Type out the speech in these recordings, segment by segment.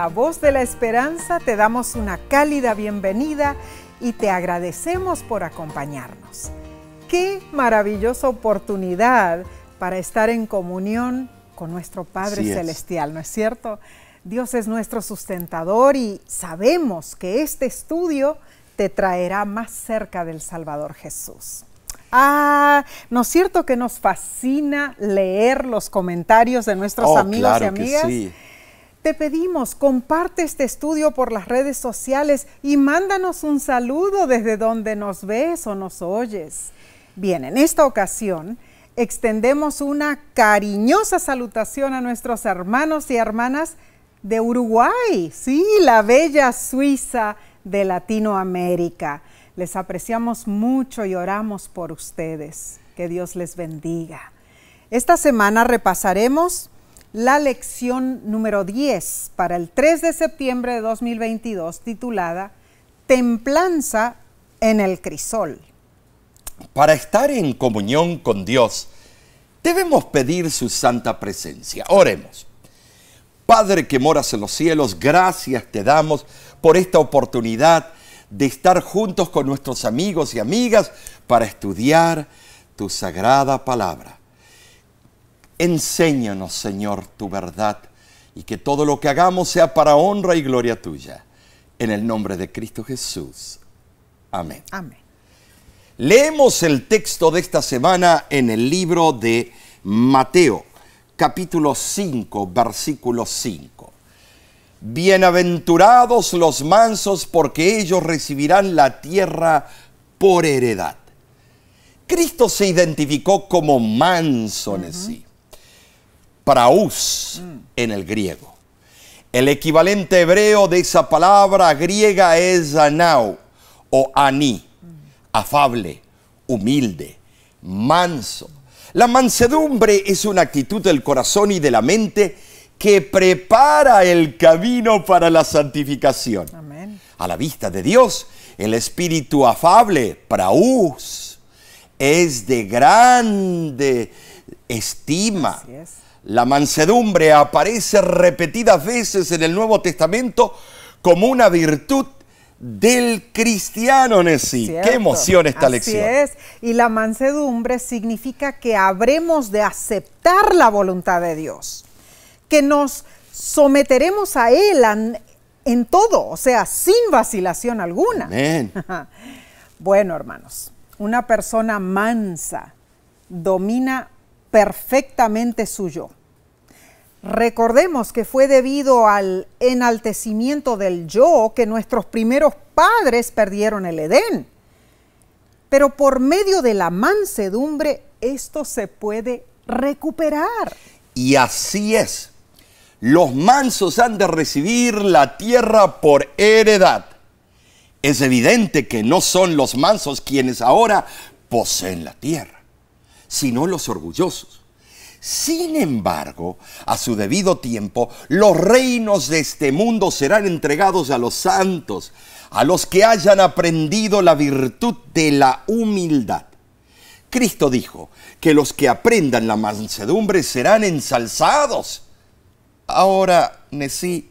La Voz de la Esperanza te damos una cálida bienvenida y te agradecemos por acompañarnos. Qué maravillosa oportunidad para estar en comunión con nuestro Padre Celestial, ¿no es cierto? Dios es nuestro sustentador y sabemos que este estudio te traerá más cerca del Salvador Jesús. Ah, ¿no es cierto que nos fascina leer los comentarios de nuestros oh, amigos y amigas? Te pedimos, comparte este estudio por las redes sociales y mándanos un saludo desde donde nos ves o nos oyes. Bien, en esta ocasión extendemos una cariñosa salutación a nuestros hermanos y hermanas de Uruguay, sí, la bella Suiza de Latinoamérica. Les apreciamos mucho y oramos por ustedes. Que Dios les bendiga. Esta semana repasaremos la lección número 10 para el 3 de septiembre de 2022 titulada Templanza en el crisol. Para estar en comunión con Dios, debemos pedir su santa presencia. Oremos. Padre que moras en los cielos, gracias te damos por esta oportunidad de estar juntos con nuestros amigos y amigas para estudiar tu sagrada palabra. Enséñanos, Señor, tu verdad y que todo lo que hagamos sea para honra y gloria tuya. En el nombre de Cristo Jesús. Amén. Leemos el texto de esta semana en el libro de Mateo, capítulo 5, versículo 5. Bienaventurados los mansos porque ellos recibirán la tierra por heredad. Cristo se identificó como manso en sí. Mm. en el griego. El equivalente hebreo de esa palabra griega es anau o Ani, mm. afable, humilde, manso. La mansedumbre es una actitud del corazón y de la mente que prepara el camino para la santificación. A la vista de Dios, el espíritu afable, praus, es de grande estima. La mansedumbre aparece repetidas veces en el Nuevo Testamento como una virtud del cristiano en Qué emoción esta así es. Y la mansedumbre significa que habremos de aceptar la voluntad de Dios, que nos someteremos a Él en todo, o sea, sin vacilación alguna. bueno, hermanos, una persona mansa domina perfectamente suyo. Recordemos que fue debido al enaltecimiento del yo que nuestros primeros padres perdieron el Edén. Pero por medio de la mansedumbre esto se puede recuperar. Y así es. Los mansos han de recibir la tierra por heredad. Es evidente que no son los mansos quienes ahora poseen la tierra sino los orgullosos. Sin embargo, a su debido tiempo, los reinos de este mundo serán entregados a los santos, a los que hayan aprendido la virtud de la humildad. Cristo dijo que los que aprendan la mansedumbre serán ensalzados. Ahora, Nesí,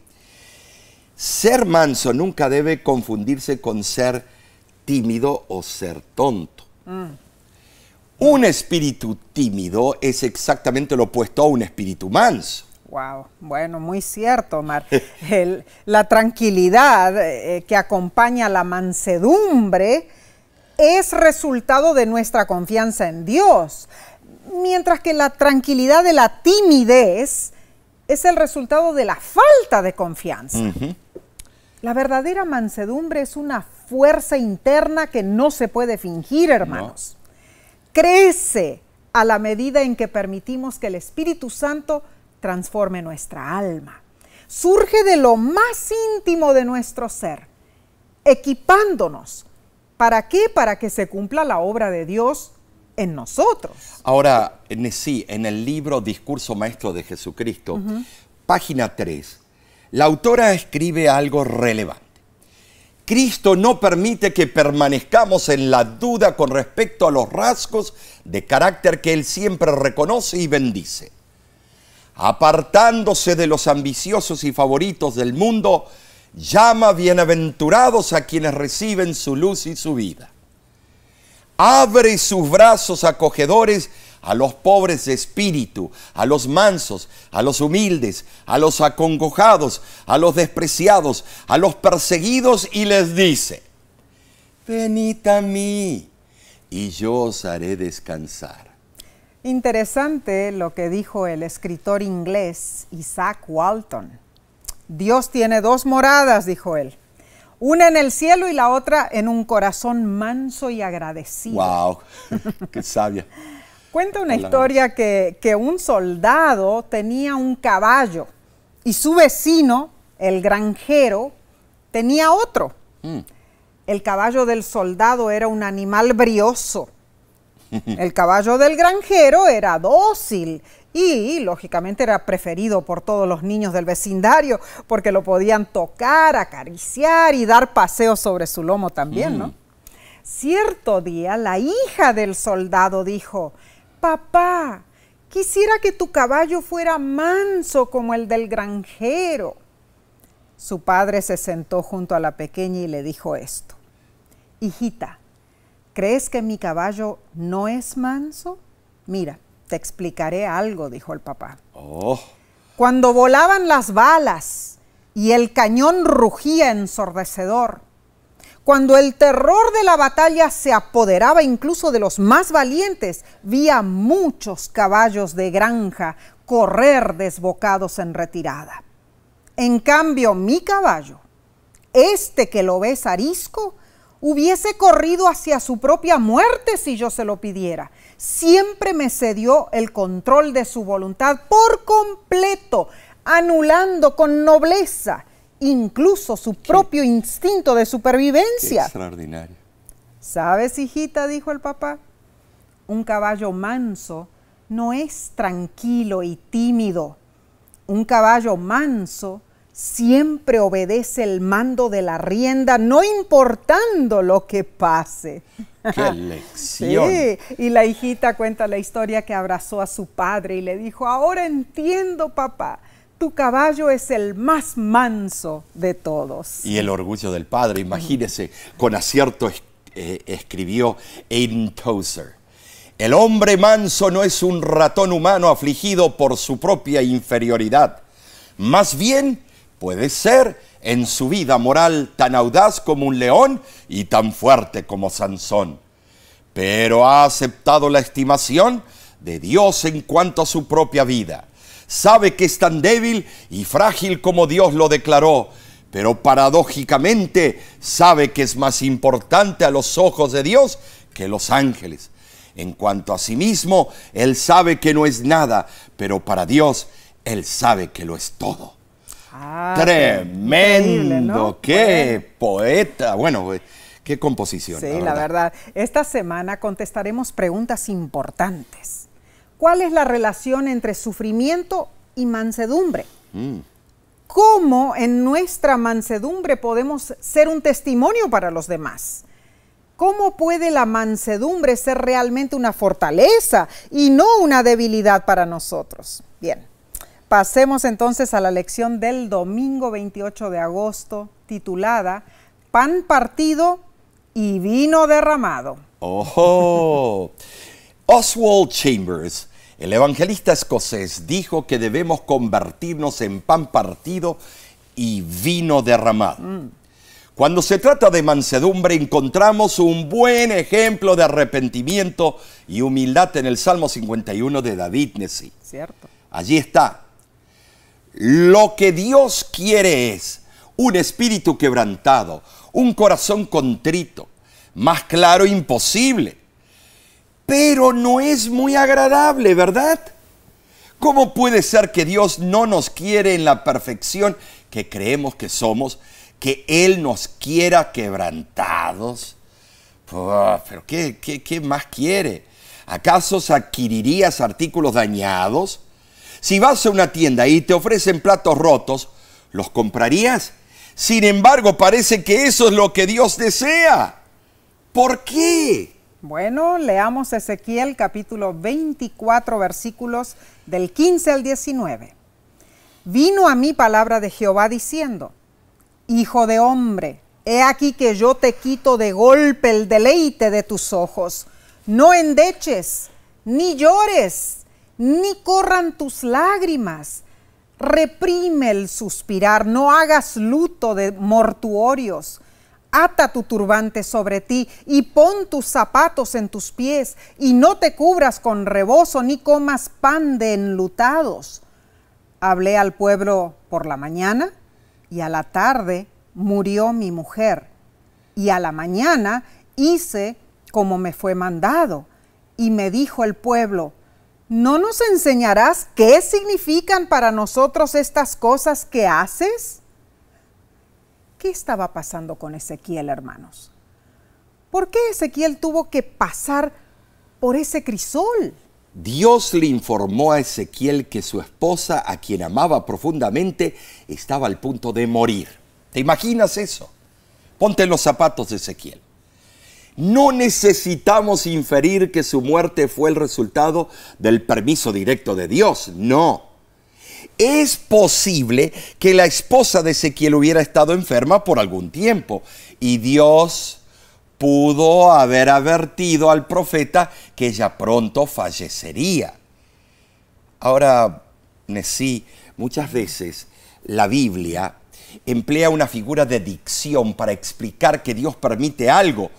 ser manso nunca debe confundirse con ser tímido o ser tonto. Mm. Un espíritu tímido es exactamente lo opuesto a un espíritu manso. Wow, bueno, muy cierto, Mar. la tranquilidad eh, eh, que acompaña la mansedumbre es resultado de nuestra confianza en Dios, mientras que la tranquilidad de la timidez es el resultado de la falta de confianza. La verdadera mansedumbre es una fuerza interna que no se puede fingir, hermanos crece a la medida en que permitimos que el Espíritu Santo transforme nuestra alma. Surge de lo más íntimo de nuestro ser, equipándonos. ¿Para qué? Para que se cumpla la obra de Dios en nosotros. Ahora, en, sí, en el libro Discurso Maestro de Jesucristo, página 3, la autora escribe algo relevante. Cristo no permite que permanezcamos en la duda con respecto a los rasgos de carácter que Él siempre reconoce y bendice. Apartándose de los ambiciosos y favoritos del mundo, llama bienaventurados a quienes reciben su luz y su vida. Abre sus brazos acogedores a los pobres de espíritu, a los mansos, a los humildes, a los acongojados, a los despreciados, a los perseguidos y les dice, venid a mí y yo os haré descansar. Interesante lo que dijo el escritor inglés Isaac Walton. Dios tiene dos moradas, dijo él. Una en el cielo y la otra en un corazón manso y agradecido. ¡Wow! ¡Qué sabia! Cuenta una historia que, un soldado tenía un caballo y su vecino, el granjero, tenía otro. Mm. El caballo del soldado era un animal brioso. El caballo del granjero era dócil y, lógicamente, era preferido por todos los niños del vecindario porque lo podían tocar, acariciar y dar paseos sobre su lomo también, ¿no? Mm. Cierto día, la hija del soldado dijo, papá, quisiera que tu caballo fuera manso como el del granjero. Su padre se sentó junto a la pequeña y le dijo esto. Hijita, ¿crees que mi caballo no es manso? Mira, te explicaré algo, dijo el papá. Oh. Cuando volaban las balas y el cañón rugía ensordecedor, cuando el terror de la batalla se apoderaba incluso de los más valientes, vi a muchos caballos de granja correr desbocados en retirada. En cambio, mi caballo, este que lo ves arisco, hubiese corrido hacia su propia muerte si yo se lo pidiera. Siempre me cedió el control de su voluntad por completo, anulando con nobleza incluso su propio instinto de supervivencia. extraordinario. ¿Sabes, hijita? dijo el papá. Un caballo manso no es tranquilo y tímido. Un caballo manso siempre obedece el mando de la rienda, no importando lo que pase. ¡Qué lección! Sí. Y la hijita cuenta la historia que abrazó a su padre y le dijo, ahora entiendo, papá, tu caballo es el más manso de todos. Y el orgullo del padre, imagínese, con acierto eh, escribió Aiden Tozer. El hombre manso no es un ratón humano afligido por su propia inferioridad. Más bien puede ser en su vida moral tan audaz como un león y tan fuerte como Sansón. Pero ha aceptado la estimación de Dios en cuanto a su propia vida sabe que es tan débil y frágil como Dios lo declaró, pero paradójicamente sabe que es más importante a los ojos de Dios que los ángeles. En cuanto a sí mismo, Él sabe que no es nada, pero para Dios, Él sabe que lo es todo. Ah, Tremendo, qué poeta. Bueno, eh, qué composición. Sí, la verdad. Esta semana contestaremos preguntas importantes ¿Cuál es la relación entre sufrimiento y mansedumbre? Mm. ¿Cómo en nuestra mansedumbre podemos ser un testimonio para los demás? ¿Cómo puede la mansedumbre ser realmente una fortaleza y no una debilidad para nosotros? Bien, pasemos entonces a la lección del domingo 28 de agosto titulada Pan partido y vino derramado. Oh, Oswald Chambers el evangelista escocés dijo que debemos convertirnos en pan partido y vino derramado. Mm. Cuando se trata de mansedumbre encontramos un buen ejemplo de arrepentimiento y humildad en el Salmo 51 de David Nessie. Cierto. Allí está. Lo que Dios quiere es un espíritu quebrantado, un corazón contrito, más claro imposible pero no es muy agradable, ¿verdad? ¿Cómo puede ser que Dios no nos quiere en la perfección que creemos que somos, que Él nos quiera quebrantados? pero ¿qué, qué, qué más quiere? ¿Acaso adquirirías artículos dañados? Si vas a una tienda y te ofrecen platos rotos, ¿los comprarías? Sin embargo, parece que eso es lo que Dios desea. ¿Por qué? Bueno, leamos Ezequiel capítulo 24 versículos del 15 al 19. Vino a mí palabra de Jehová diciendo, Hijo de hombre, he aquí que yo te quito de golpe el deleite de tus ojos. No endeches, ni llores, ni corran tus lágrimas. Reprime el suspirar, no hagas luto de mortuorios Ata tu turbante sobre ti y pon tus zapatos en tus pies y no te cubras con rebozo ni comas pan de enlutados. Hablé al pueblo por la mañana y a la tarde murió mi mujer y a la mañana hice como me fue mandado. Y me dijo el pueblo, ¿no nos enseñarás qué significan para nosotros estas cosas que haces? ¿Qué estaba pasando con Ezequiel, hermanos? ¿Por qué Ezequiel tuvo que pasar por ese crisol? Dios le informó a Ezequiel que su esposa, a quien amaba profundamente, estaba al punto de morir. ¿Te imaginas eso? Ponte los zapatos de Ezequiel. No necesitamos inferir que su muerte fue el resultado del permiso directo de Dios, no es posible que la esposa de Ezequiel hubiera estado enferma por algún tiempo y Dios pudo haber advertido al profeta que ella pronto fallecería. Ahora, Nesí, muchas veces la Biblia emplea una figura de dicción para explicar que Dios permite algo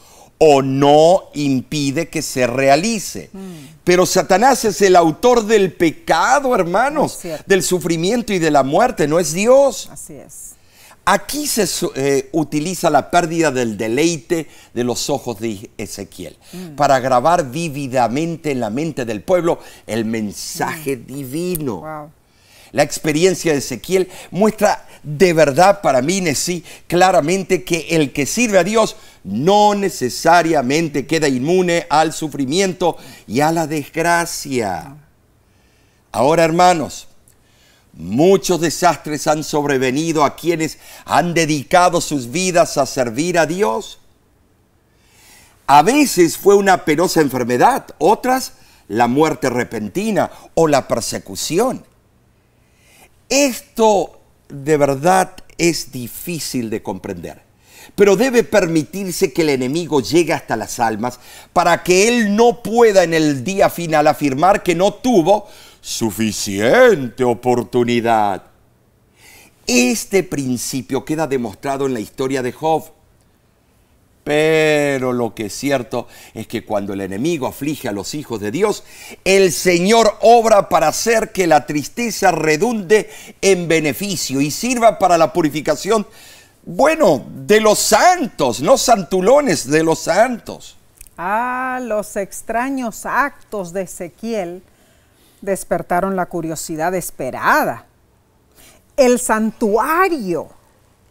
o no impide que se realice. Mm. Pero Satanás es el autor del pecado, hermanos, del sufrimiento y de la muerte, no es Dios. Así es. Aquí se eh, utiliza la pérdida del deleite de los ojos de Ezequiel mm. para grabar vívidamente en la mente del pueblo el mensaje divino. Wow. La experiencia de Ezequiel muestra de verdad para mí, Nesí, claramente que el que sirve a Dios no necesariamente queda inmune al sufrimiento y a la desgracia. Ahora, hermanos, muchos desastres han sobrevenido a quienes han dedicado sus vidas a servir a Dios. A veces fue una penosa enfermedad, otras la muerte repentina o la persecución. Esto de verdad es difícil de comprender, pero debe permitirse que el enemigo llegue hasta las almas para que él no pueda en el día final afirmar que no tuvo suficiente oportunidad. Este principio queda demostrado en la historia de Job. Pero lo que es cierto es que cuando el enemigo aflige a los hijos de Dios, el Señor obra para hacer que la tristeza redunde en beneficio y sirva para la purificación, bueno, de los santos, no santulones, de los santos. Ah, los extraños actos de Ezequiel despertaron la curiosidad esperada. El santuario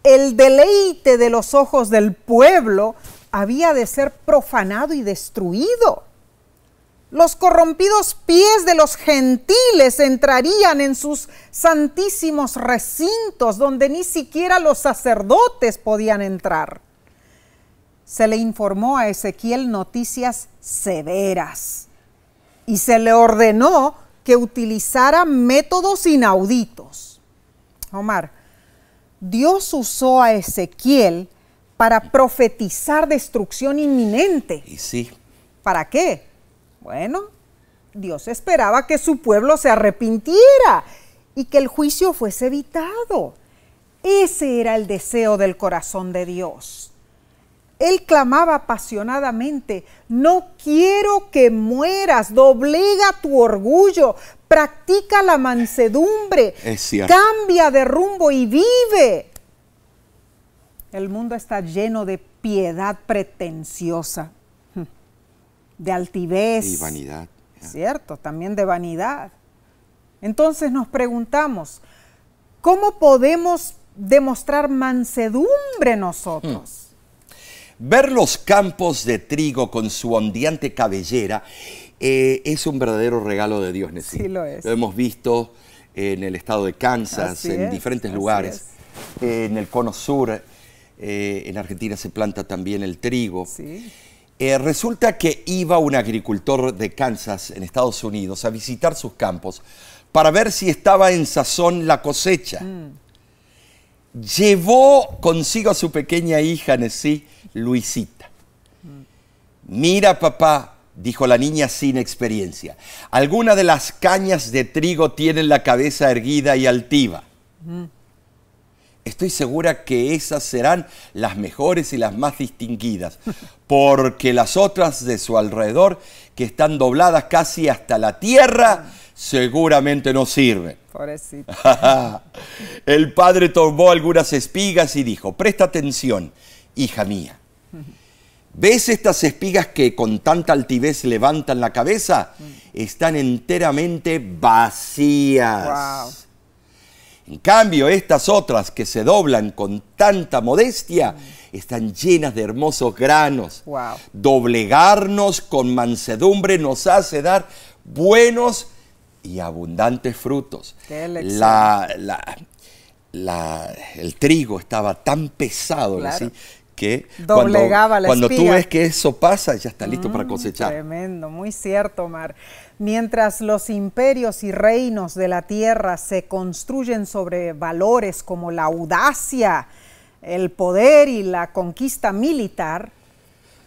el deleite de los ojos del pueblo había de ser profanado y destruido. Los corrompidos pies de los gentiles entrarían en sus santísimos recintos donde ni siquiera los sacerdotes podían entrar. Se le informó a Ezequiel noticias severas y se le ordenó que utilizara métodos inauditos. Omar, Dios usó a Ezequiel para profetizar destrucción inminente. Y sí. ¿Para qué? Bueno, Dios esperaba que su pueblo se arrepintiera y que el juicio fuese evitado. Ese era el deseo del corazón de Dios. Él clamaba apasionadamente, no quiero que mueras, doblega tu orgullo, practica la mansedumbre, cambia de rumbo y vive. El mundo está lleno de piedad pretenciosa, de altivez. Y vanidad. Cierto, también de vanidad. Entonces nos preguntamos, ¿cómo podemos demostrar mansedumbre nosotros? Hmm. Ver los campos de trigo con su ondeante cabellera eh, es un verdadero regalo de Dios, Nessie. Sí lo es. Lo hemos visto en el estado de Kansas, en diferentes lugares, en el cono sur, eh, en Argentina se planta también el trigo. Eh, resulta que iba un agricultor de Kansas, en Estados Unidos, a visitar sus campos para ver si estaba en sazón la cosecha. Mm. Llevó consigo a su pequeña hija, Nessie, Luisita. Mira, papá, dijo la niña sin experiencia, alguna de las cañas de trigo tienen la cabeza erguida y altiva. Estoy segura que esas serán las mejores y las más distinguidas, porque las otras de su alrededor, que están dobladas casi hasta la tierra, seguramente no sirven. El padre tomó algunas espigas y dijo, presta atención, hija mía, ¿Ves estas espigas que con tanta altivez levantan la cabeza? Mm. Están enteramente vacías. En cambio, estas otras que se doblan con tanta modestia mm. están llenas de hermosos granos. Doblegarnos con mansedumbre nos hace dar buenos y abundantes frutos. el trigo estaba tan pesado, que cuando, tú ves que eso pasa, ya está listo para mm, cosechar. Tremendo, muy cierto, Mar. Mientras los imperios y reinos de la tierra se construyen sobre valores como la audacia, el poder y la conquista militar,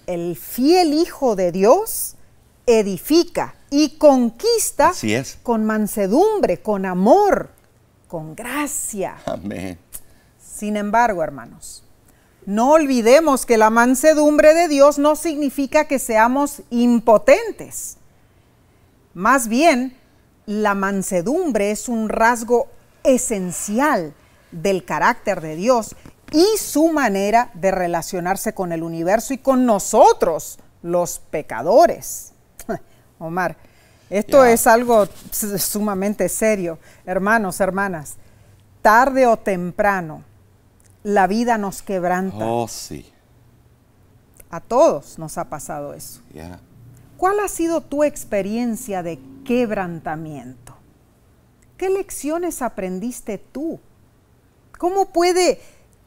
el fiel Hijo de Dios edifica y conquista con mansedumbre, con amor, con gracia. Amén. Sin embargo, hermanos, no olvidemos que la mansedumbre de Dios no significa que seamos impotentes. Más bien, la mansedumbre es un rasgo esencial del carácter de Dios y su manera de relacionarse con el universo y con nosotros, los pecadores. Omar, esto es algo sumamente serio. Hermanos, hermanas, tarde o temprano, la vida nos quebranta. Oh, sí. A todos nos ha pasado eso. ¿Cuál ha sido tu experiencia de quebrantamiento? ¿Qué lecciones aprendiste tú? ¿Cómo puede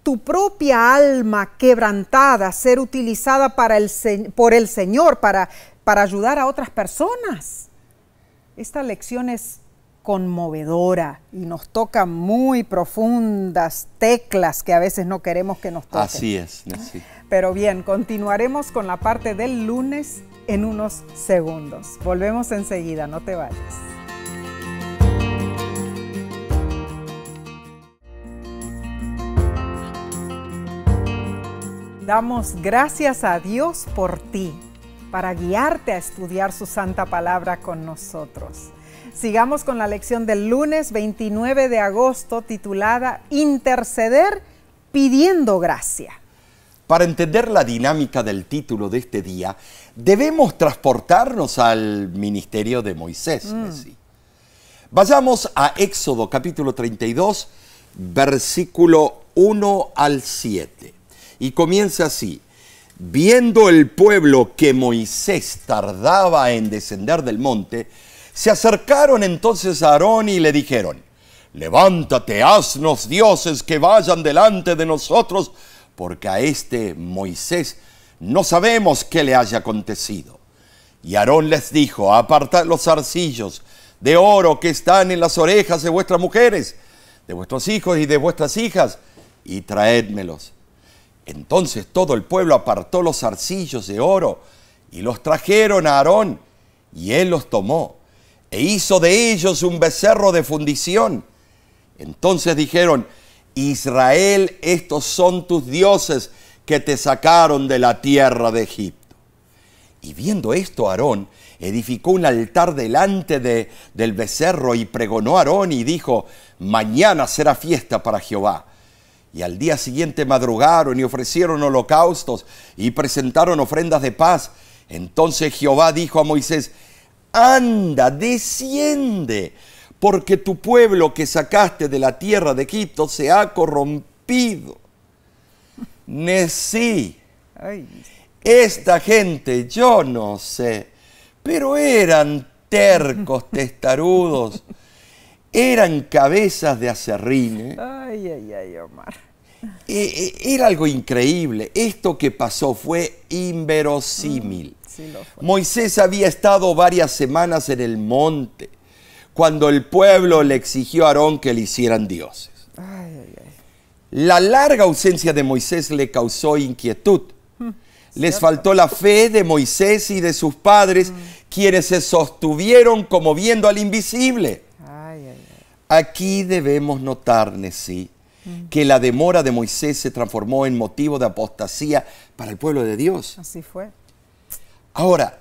tu propia alma quebrantada ser utilizada para el, por el Señor para, para ayudar a otras personas? Estas lecciones conmovedora y nos toca muy profundas teclas que a veces no queremos que nos toquen. Así es. Pero bien, continuaremos con la parte del lunes en unos segundos. Volvemos enseguida, no te vayas. Damos gracias a Dios por ti, para guiarte a estudiar su santa palabra con nosotros. Sigamos con la lección del lunes 29 de agosto titulada Interceder pidiendo gracia. Para entender la dinámica del título de este día, debemos transportarnos al ministerio de Moisés. Mm. Vayamos a Éxodo capítulo 32, versículo 1 al 7. Y comienza así. Viendo el pueblo que Moisés tardaba en descender del monte, se acercaron entonces a Aarón y le dijeron, levántate, haznos dioses que vayan delante de nosotros, porque a este Moisés no sabemos qué le haya acontecido. Y Aarón les dijo, apartad los arcillos de oro que están en las orejas de vuestras mujeres, de vuestros hijos y de vuestras hijas, y traédmelos. Entonces todo el pueblo apartó los arcillos de oro y los trajeron a Aarón, y él los tomó e hizo de ellos un becerro de fundición. Entonces dijeron, Israel, estos son tus dioses que te sacaron de la tierra de Egipto. Y viendo esto, Aarón edificó un altar delante del becerro y pregonó a Aarón y dijo, mañana será fiesta para Jehová. Y al día siguiente madrugaron y ofrecieron holocaustos y presentaron ofrendas de paz. Entonces Jehová dijo a Moisés, anda, desciende, porque tu pueblo que sacaste de la tierra de Egipto se ha corrompido. Nesí, esta gente, yo no sé, pero eran tercos, testarudos, eran cabezas de acerrine. Ay, ay, ay, e, e, Era algo increíble. Esto que pasó fue inverosímil. Moisés había estado varias semanas en el monte cuando el pueblo le exigió a Aarón que le hicieran dioses. La larga ausencia de Moisés le causó inquietud. Hmm, Les faltó la fe de Moisés y de sus padres, hmm. quienes se sostuvieron como viendo al invisible. Aquí debemos notar, sí hmm. que la demora de Moisés se transformó en motivo de apostasía para el pueblo de Dios. Así fue. Ahora,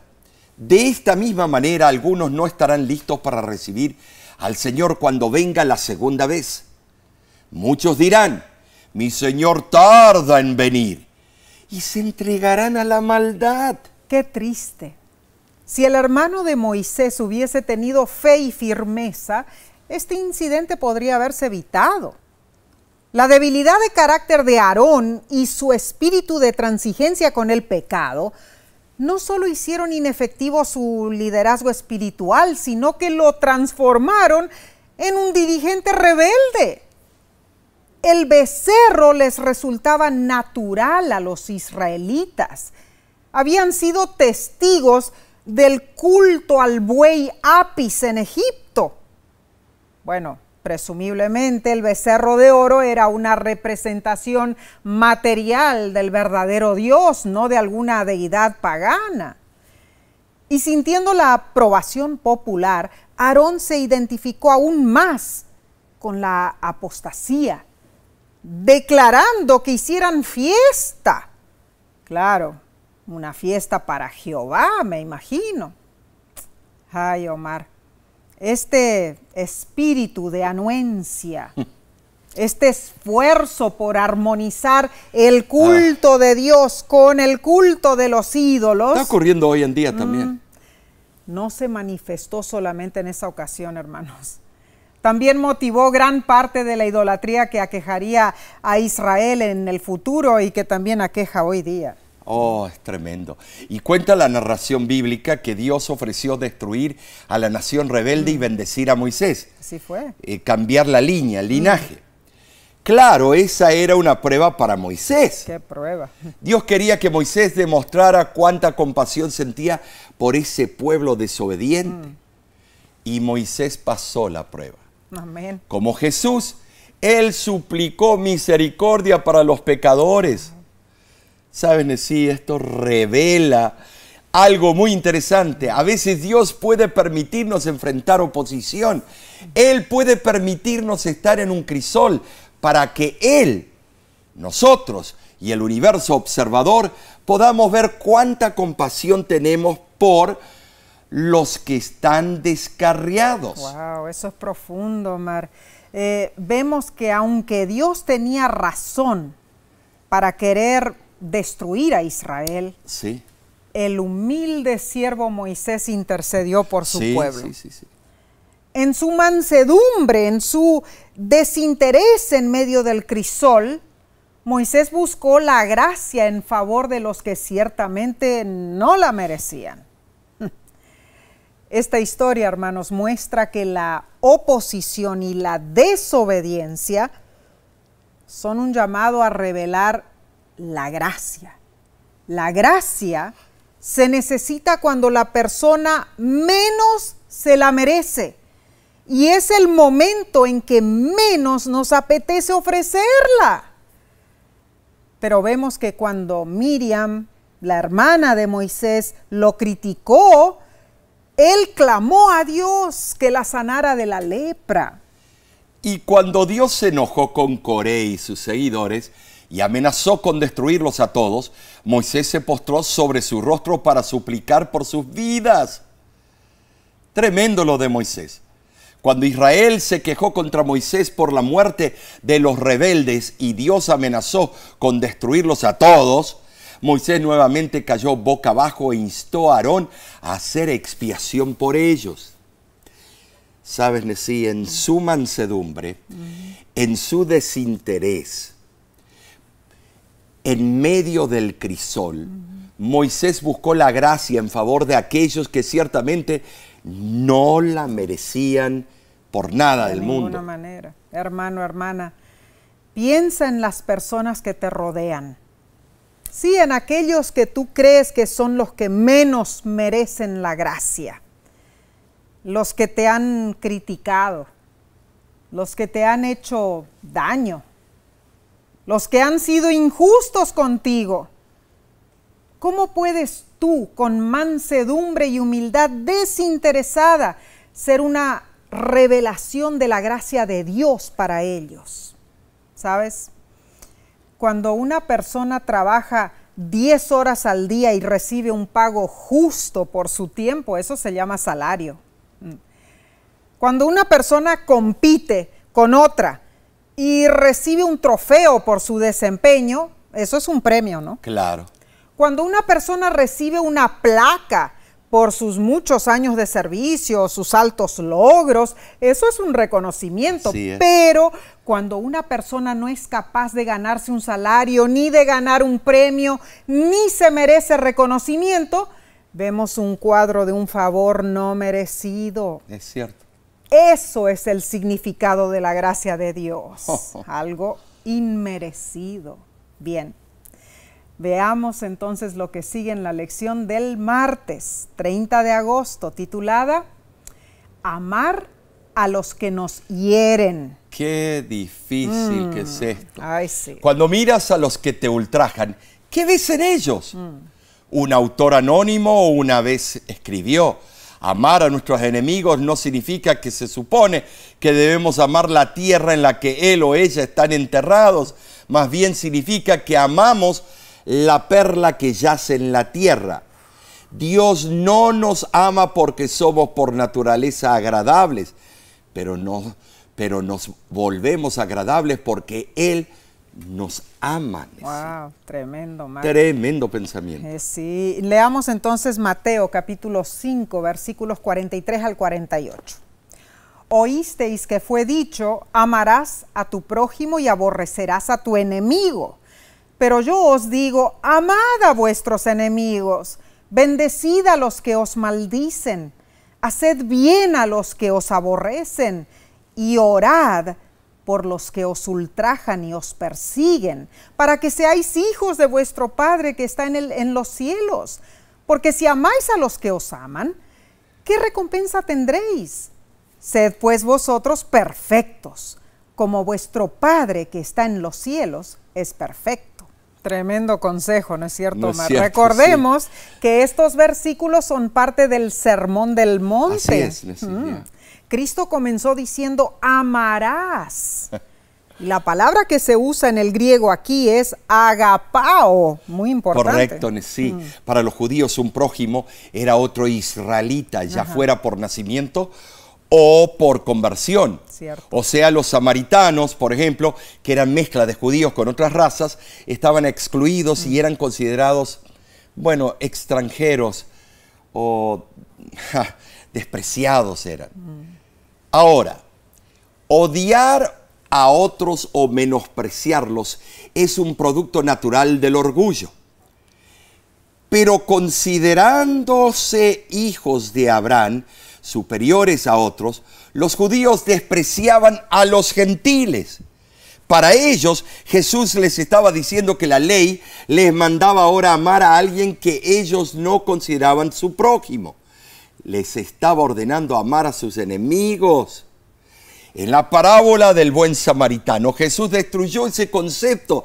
de esta misma manera algunos no estarán listos para recibir al Señor cuando venga la segunda vez. Muchos dirán, mi Señor tarda en venir, y se entregarán a la maldad. Qué triste. Si el hermano de Moisés hubiese tenido fe y firmeza, este incidente podría haberse evitado. La debilidad de carácter de Aarón y su espíritu de transigencia con el pecado no solo hicieron inefectivo su liderazgo espiritual, sino que lo transformaron en un dirigente rebelde. El becerro les resultaba natural a los israelitas. Habían sido testigos del culto al buey Apis en Egipto. Bueno, Presumiblemente el becerro de oro era una representación material del verdadero Dios, no de alguna deidad pagana. Y sintiendo la aprobación popular, Aarón se identificó aún más con la apostasía, declarando que hicieran fiesta. Claro, una fiesta para Jehová, me imagino. Ay, Omar, este espíritu de anuencia, este esfuerzo por armonizar el ah. culto de Dios con el culto de los ídolos. Está ocurriendo hoy en día mm. también. no se manifestó solamente en esa ocasión, hermanos. También motivó gran parte de la idolatría que aquejaría a Israel en el futuro y que también aqueja hoy día. Oh, es tremendo. Y cuenta la narración bíblica que Dios ofreció destruir a la nación rebelde y mm. bendecir a Moisés. Así fue. Eh, cambiar la línea, el mm. linaje. Claro, esa era una prueba para Moisés. ¿Qué prueba? Dios quería que Moisés demostrara cuánta compasión sentía por ese pueblo desobediente. Mm. Y Moisés pasó la prueba. Amén. Como Jesús, él suplicó misericordia para los pecadores Saben, sí, esto revela algo muy interesante. A veces Dios puede permitirnos enfrentar oposición. Él puede permitirnos estar en un crisol para que Él, nosotros y el universo observador podamos ver cuánta compasión tenemos por los que están descarriados. Wow, eso es profundo, Mar. Eh, vemos que aunque Dios tenía razón para querer destruir a Israel, sí. el humilde siervo Moisés intercedió por su pueblo. en su mansedumbre, en su desinterés en medio del crisol, Moisés buscó la gracia en favor de los que ciertamente no la merecían. Esta historia, hermanos, muestra que la oposición y la desobediencia son un llamado a revelar la gracia. La gracia se necesita cuando la persona menos se la merece. Y es el momento en que menos nos apetece ofrecerla. Pero vemos que cuando Miriam, la hermana de Moisés, lo criticó, él clamó a Dios que la sanara de la lepra. Y cuando Dios se enojó con Coré y sus seguidores, y amenazó con destruirlos a todos, Moisés se postró sobre su rostro para suplicar por sus vidas. Tremendo lo de Moisés. Cuando Israel se quejó contra Moisés por la muerte de los rebeldes y Dios amenazó con destruirlos a todos, Moisés nuevamente cayó boca abajo e instó a Aarón a hacer expiación por ellos. Sabes, Nesí, en su mansedumbre, en su desinterés, en medio del crisol, Moisés buscó la gracia en favor de aquellos que ciertamente no la merecían por nada del mundo. De ninguna manera. Hermano, hermana, piensa en las personas que te rodean. Sí, en aquellos que tú crees que son los que menos merecen la gracia. Los que te han criticado, los que te han hecho daño, los que han sido injustos contigo. ¿Cómo puedes tú, con mansedumbre y humildad desinteresada, ser una revelación de la gracia de Dios para ellos? ¿Sabes? Cuando una persona trabaja 10 horas al día y recibe un pago justo por su tiempo, eso se llama salario. Mm. Cuando una persona compite con otra y recibe un trofeo por su desempeño, eso es un premio, ¿no? Claro. Cuando una persona recibe una placa por sus muchos años de servicio, sus altos logros, eso es un reconocimiento. pero cuando una persona no es capaz de ganarse un salario, ni de ganar un premio, ni se merece reconocimiento, vemos un cuadro de un favor no merecido. Es cierto. Eso es el significado de la gracia de Dios, algo inmerecido. Bien, veamos entonces lo que sigue en la lección del martes 30 de agosto, titulada Amar a los que nos hieren. Qué difícil que es mm. esto. Cuando miras a los que te ultrajan, ¿qué ves en ellos? Mm. Un autor anónimo una vez escribió, Amar a nuestros enemigos no significa que se supone que debemos amar la tierra en la que él o ella están enterrados. Más bien significa que amamos la perla que yace en la tierra. Dios no nos ama porque somos por naturaleza agradables, pero, no, pero nos volvemos agradables porque Él nos aman. tremendo, Tremendo pensamiento. Eh, sí, leamos entonces Mateo capítulo 5, versículos 43 al 48. Oísteis que fue dicho, amarás a tu prójimo y aborrecerás a tu enemigo. Pero yo os digo, amad a vuestros enemigos, bendecid a los que os maldicen, haced bien a los que os aborrecen y orad por los que os ultrajan y os persiguen, para que seáis hijos de vuestro Padre que está en, el, en los cielos. Porque si amáis a los que os aman, ¿qué recompensa tendréis? Sed pues vosotros perfectos, como vuestro Padre que está en los cielos es perfecto. Tremendo consejo, ¿no es cierto, Recordemos que estos versículos son parte del Sermón del Monte. Así mm. Cristo comenzó diciendo, amarás. La palabra que se usa en el griego aquí es agapao, muy importante. Correcto, sí. Mm. Para los judíos un prójimo era otro israelita, ya fuera por nacimiento o por conversión. O sea, los samaritanos, por ejemplo, que eran mezcla de judíos con otras razas, estaban excluidos y mm. eran considerados, bueno, extranjeros o despreciados eran. Mm. Ahora, odiar a otros o menospreciarlos es un producto natural del orgullo. Pero considerándose hijos de Abraham, superiores a otros, los judíos despreciaban a los gentiles. Para ellos Jesús les estaba diciendo que la ley les mandaba ahora amar a alguien que ellos no consideraban su prójimo les estaba ordenando amar a sus enemigos. En la parábola del buen samaritano, Jesús destruyó ese concepto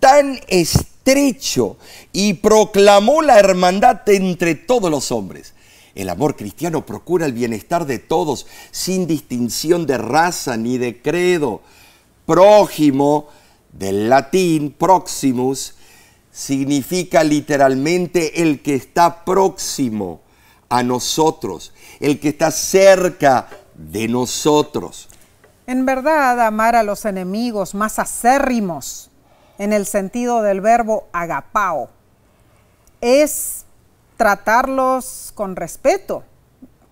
tan estrecho y proclamó la hermandad entre todos los hombres. El amor cristiano procura el bienestar de todos, sin distinción de raza ni de credo. Prójimo, del latín próximus, significa literalmente el que está próximo a nosotros, el que está cerca de nosotros. En verdad, amar a los enemigos más acérrimos, en el sentido del verbo agapao, es tratarlos con respeto,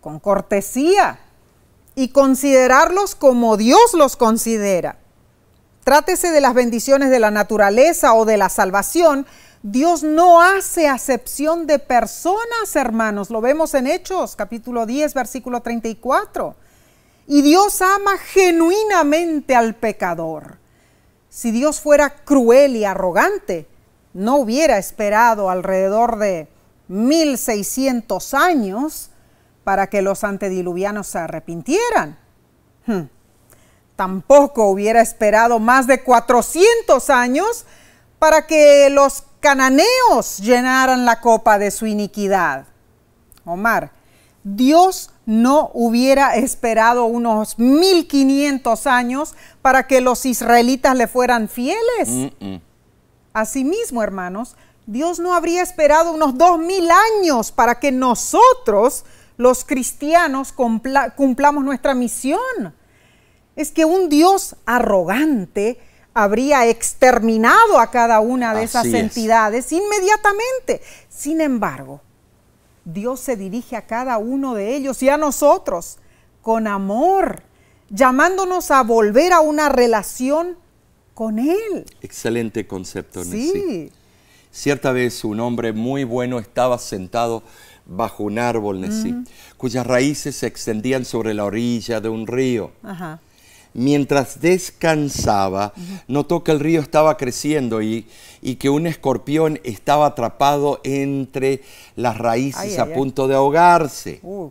con cortesía y considerarlos como Dios los considera. Trátese de las bendiciones de la naturaleza o de la salvación, Dios no hace acepción de personas, hermanos. Lo vemos en Hechos, capítulo 10, versículo 34. Y Dios ama genuinamente al pecador. Si Dios fuera cruel y arrogante, no hubiera esperado alrededor de 1600 años para que los antediluvianos se arrepintieran. Hmm. Tampoco hubiera esperado más de 400 años para que los cananeos llenaran la copa de su iniquidad. Omar, Dios no hubiera esperado unos 1500 años para que los israelitas le fueran fieles. Asimismo, hermanos, Dios no habría esperado unos 2000 años para que nosotros, los cristianos, cumplamos nuestra misión. Es que un Dios arrogante, habría exterminado a cada una de esas entidades inmediatamente. Sin embargo, Dios se dirige a cada uno de ellos y a nosotros con amor, llamándonos a volver a una relación con Él. Excelente concepto, Sí. Cierta vez un hombre muy bueno estaba sentado bajo un árbol, Nessie, cuyas raíces se extendían sobre la orilla de un río. Ajá mientras descansaba, notó que el río estaba creciendo y, que un escorpión estaba atrapado entre las raíces a punto de ahogarse. Uh.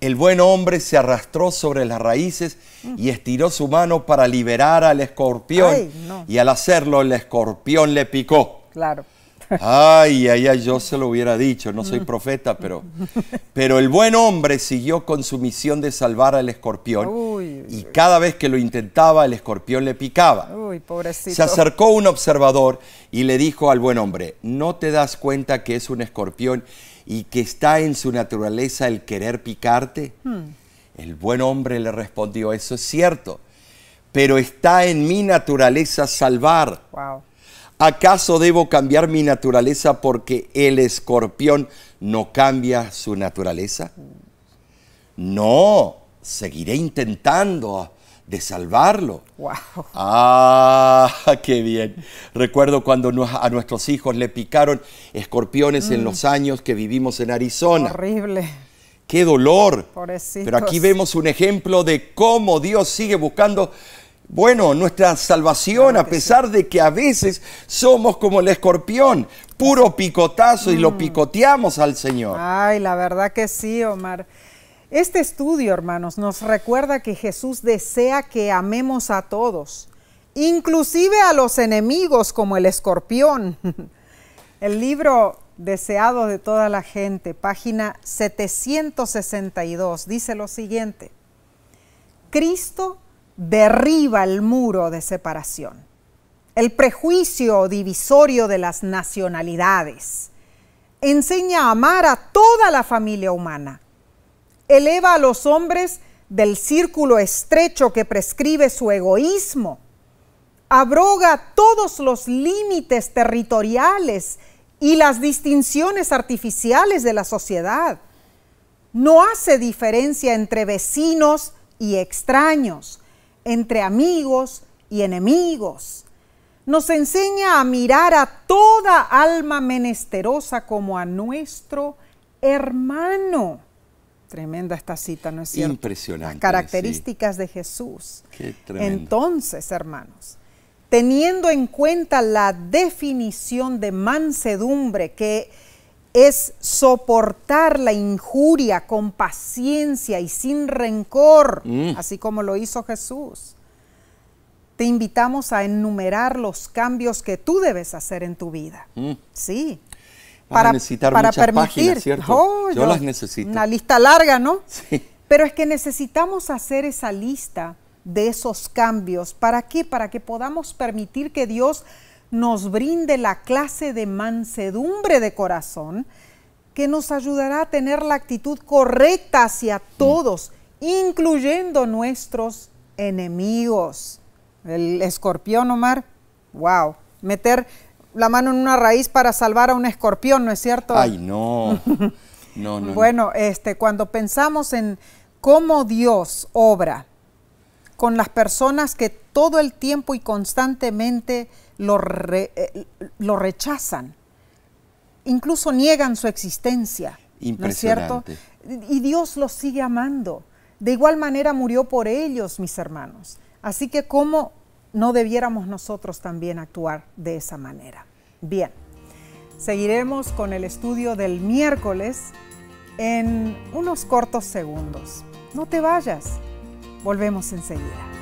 El buen hombre se arrastró sobre las raíces mm. y estiró su mano para liberar al escorpión. Y al hacerlo, el escorpión le picó. Claro. Ay, ay, yo se lo hubiera dicho, no soy mm. profeta, pero, pero el buen hombre siguió con su misión de salvar al escorpión y cada vez que lo intentaba el escorpión le picaba. Uy, pobrecito. Se acercó un observador y le dijo al buen hombre, ¿no te das cuenta que es un escorpión y que está en su naturaleza el querer picarte? Hmm. El buen hombre le respondió, eso es cierto, pero está en mi naturaleza salvar. ¿Acaso debo cambiar mi naturaleza porque el escorpión no cambia su naturaleza? No, seguiré intentando de salvarlo. Wow. Ah, qué bien. Recuerdo cuando a nuestros hijos le picaron escorpiones en mm. los años que vivimos en Arizona. Horrible. Qué dolor. Pero aquí vemos un ejemplo de cómo Dios sigue buscando bueno, nuestra salvación, a pesar de que a veces somos como el escorpión, puro picotazo y lo mm. picoteamos al Señor. Ay, la verdad que sí, Omar. Este estudio, hermanos, nos recuerda que Jesús desea que amemos a todos, inclusive a los enemigos como el escorpión. El libro deseado de toda la gente, página 762, dice lo siguiente. Cristo derriba el muro de separación, el prejuicio divisorio de las nacionalidades, enseña a amar a toda la familia humana, eleva a los hombres del círculo estrecho que prescribe su egoísmo, abroga todos los límites territoriales y las distinciones artificiales de la sociedad. No hace diferencia entre vecinos y extraños, entre amigos y enemigos. Nos enseña a mirar a toda alma menesterosa como a nuestro hermano. Tremenda esta cita, ¿no es cierto? Impresionante. Las características de Jesús. Qué Entonces, hermanos, teniendo en cuenta la definición de mansedumbre que es soportar la injuria con paciencia y sin rencor, mm. así como lo hizo Jesús. Te invitamos a enumerar los cambios que tú debes hacer en tu vida. Mm. Sí. para, necesitar muchas permitir. Páginas, ¿cierto? Oh, yo, las necesito. Una lista larga, ¿no? Sí. Pero es que necesitamos hacer esa lista de esos cambios. ¿Para qué? Para que podamos permitir que Dios nos brinde la clase de mansedumbre de corazón que nos ayudará a tener la actitud correcta hacia todos, incluyendo nuestros enemigos. El escorpión, Omar, wow, meter la mano en una raíz para salvar a un escorpión, ¿no es cierto? Ay, no. no, no bueno, este, cuando pensamos en cómo Dios obra con las personas que todo el tiempo y constantemente eh, lo, rechazan, incluso niegan su existencia. ¿no es cierto? Y Dios los sigue amando. De igual manera murió por ellos, mis hermanos. Así que cómo no debiéramos nosotros también actuar de esa manera. Bien, seguiremos con el estudio del miércoles en unos cortos segundos. No te vayas, volvemos enseguida.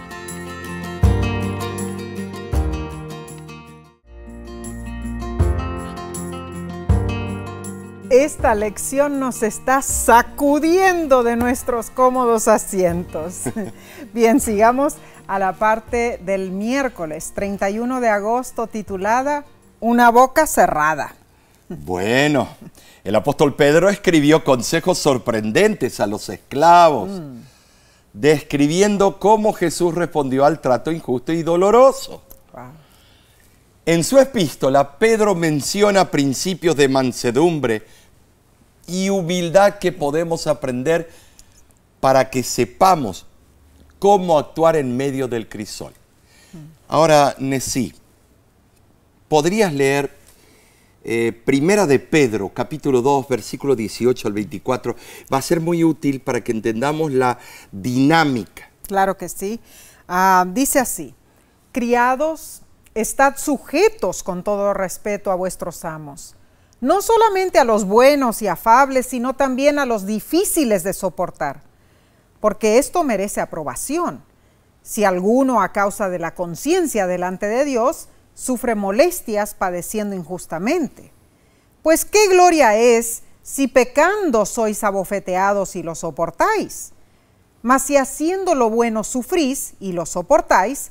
Esta lección nos está sacudiendo de nuestros cómodos asientos. Bien, sigamos a la parte del miércoles 31 de agosto titulada Una boca cerrada. Bueno, el apóstol Pedro escribió consejos sorprendentes a los esclavos, mm. describiendo cómo Jesús respondió al trato injusto y doloroso. En su epístola, Pedro menciona principios de mansedumbre y humildad que podemos aprender para que sepamos cómo actuar en medio del crisol. Ahora, Nesí, ¿podrías leer 1 eh, Primera de Pedro, capítulo 2, versículo 18 al 24? Va a ser muy útil para que entendamos la dinámica. Claro que sí. Ah, dice así, criados, estad sujetos con todo respeto a vuestros amos no solamente a los buenos y afables, sino también a los difíciles de soportar, porque esto merece aprobación. Si alguno a causa de la conciencia delante de Dios sufre molestias padeciendo injustamente, pues qué gloria es si pecando sois abofeteados y lo soportáis. Mas si haciendo lo bueno sufrís y lo soportáis,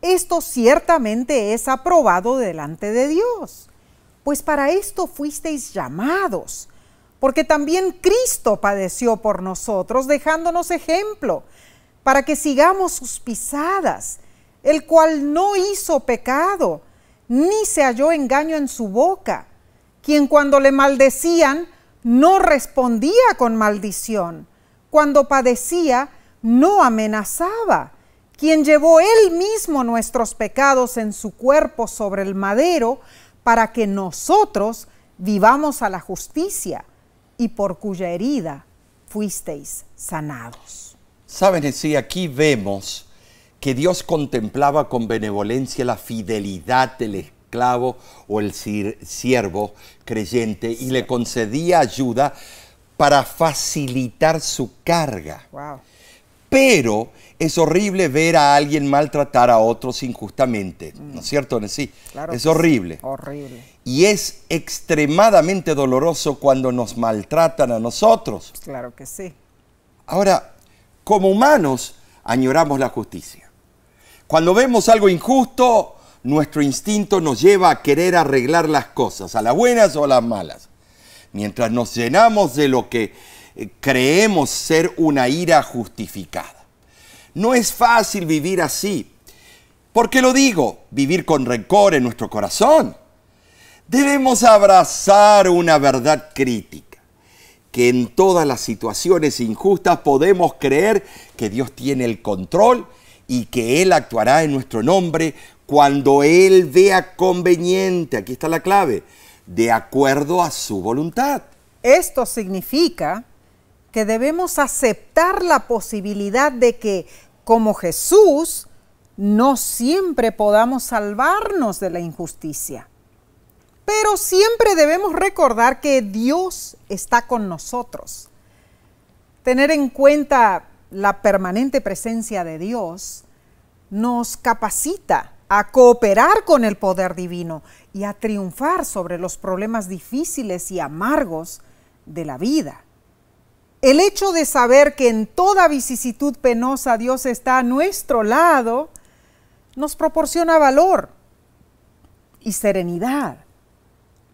esto ciertamente es aprobado delante de Dios pues para esto fuisteis llamados, porque también Cristo padeció por nosotros, dejándonos ejemplo, para que sigamos sus pisadas, el cual no hizo pecado, ni se halló engaño en su boca, quien cuando le maldecían no respondía con maldición, cuando padecía no amenazaba, quien llevó él mismo nuestros pecados en su cuerpo sobre el madero, para que nosotros vivamos a la justicia y por cuya herida fuisteis sanados. Saben, si aquí vemos que Dios contemplaba con benevolencia la fidelidad del esclavo o el siervo creyente y le concedía ayuda para facilitar su carga. Pero es horrible ver a alguien maltratar a otros injustamente, ¿no es mm. cierto, Sí, es horrible. Horrible. Y es extremadamente doloroso cuando nos maltratan a nosotros. claro que sí. Ahora, como humanos, añoramos la justicia. Cuando vemos algo injusto, nuestro instinto nos lleva a querer arreglar las cosas, a las buenas o a las malas. Mientras nos llenamos de lo que eh, creemos ser una ira justificada. No es fácil vivir así. porque lo digo? Vivir con rencor en nuestro corazón. Debemos abrazar una verdad crítica, que en todas las situaciones injustas podemos creer que Dios tiene el control y que Él actuará en nuestro nombre cuando Él vea conveniente, aquí está la clave, de acuerdo a su voluntad. Esto significa que debemos aceptar la posibilidad de que como Jesús, no siempre podamos salvarnos de la injusticia. Pero siempre debemos recordar que Dios está con nosotros. Tener en cuenta la permanente presencia de Dios nos capacita a cooperar con el poder divino y a triunfar sobre los problemas difíciles y amargos de la vida. El hecho de saber que en toda vicisitud penosa Dios está a nuestro lado nos proporciona valor y serenidad.